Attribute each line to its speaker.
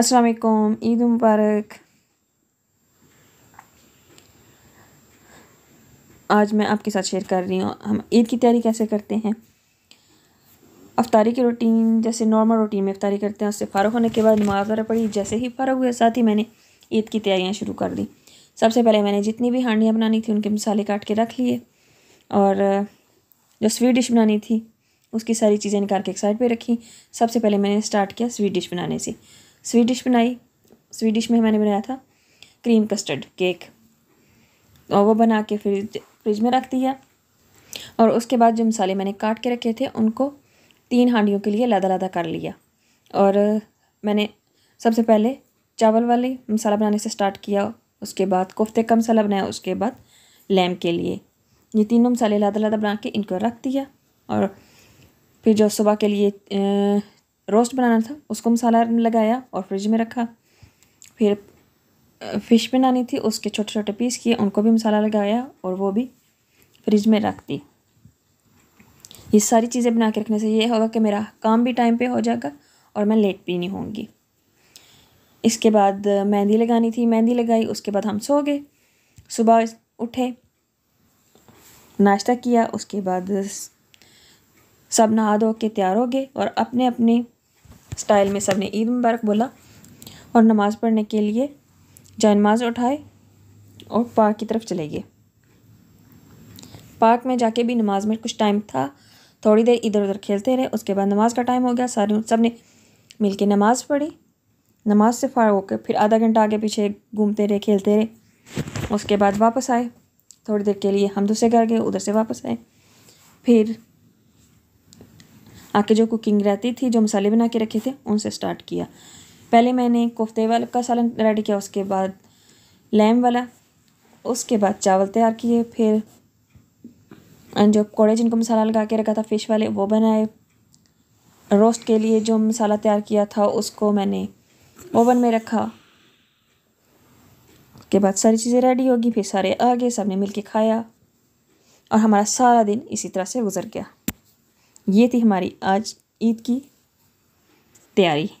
Speaker 1: अस्सलाम ईद मुबारक आज मैं आपके साथ शेयर कर रही हूँ हम ईद की तैयारी कैसे करते हैं अफ्तारी की रूटीन जैसे नॉर्मल रूटीन में अफ्तारी करते हैं उससे फ़ारग होने के बाद नमाज वगैरह पढ़ी जैसे ही फ़ारग हुए साथ ही मैंने ईद की तैयारियाँ शुरू कर दी सबसे पहले मैंने जितनी भी हांडियाँ बनानी थी उनके मसाले काट के रख लिए और जो स्वीट डिश बनानी थी उसकी सारी चीज़ें निकाल के एक साइड पर रखी सबसे पहले मैंने स्टार्ट किया स्वीट डिश बनाने से स्वीट डिश बनाई स्वीट डिश में मैंने बनाया था क्रीम कस्टर्ड केक और वो बना के फिर फ्रिज में रख दिया और उसके बाद जो मसाले मैंने काट के रखे थे उनको तीन हांडियों के लिए लादा लादा कर लिया और मैंने सबसे पहले चावल वाले मसाला बनाने से स्टार्ट किया उसके बाद कोफ्ते का मसाला बनाया उसके बाद लैम के लिए ये तीनों मसाले लादा लादा बना के इनको रख दिया और फिर जो सुबह के लिए रोस्ट बनाना था उसको मसाला लगाया और फ्रिज में रखा फिर फ़िश बनानी थी उसके छोटे छोटे पीस किए उनको भी मसाला लगाया और वो भी फ्रिज में रख दी ये सारी चीज़ें बना के रखने से ये होगा कि मेरा काम भी टाइम पे हो जाएगा और मैं लेट भी नहीं होंगी इसके बाद मेहंदी लगानी थी मेहंदी लगाई उसके बाद हम सो गए सुबह उठे नाश्ता किया उसके बाद सब नहा धो के तैयार हो गए और अपने अपने स्टाइल में सब ने ईद मुबारक बोला और नमाज़ पढ़ने के लिए जानमाज उठाए और पार्क की तरफ चले गए पार्क में जाके भी नमाज में कुछ टाइम था थोड़ी देर इधर उधर खेलते रहे उसके बाद नमाज का टाइम हो गया सारे सब ने मिल के नमाज़ पढ़ी नमाज से फार होकर फिर आधा घंटा आगे पीछे घूमते रहे खेलते रहे उसके बाद वापस आए थोड़ी देर के लिए हम दूसरे घर गए उधर से वापस आए फिर आके जो कुकिंग रहती थी जो मसाले बना के रखे थे उनसे स्टार्ट किया पहले मैंने कोफ्ते वाले का सालन रेडी किया उसके बाद लैम वाला उसके बाद चावल तैयार किए फिर जो पकौड़े जिनको मसाला लगा के रखा था फ़िश वाले वो बनाए रोस्ट के लिए जो मसाला तैयार किया था उसको मैंने ओवन में रखा के बाद सारी चीज़ें रेडी होगी फिर सारे आ गए सबने मिल के खाया और हमारा सारा दिन इसी तरह से गुजर गया ये थी हमारी आज ईद की तैयारी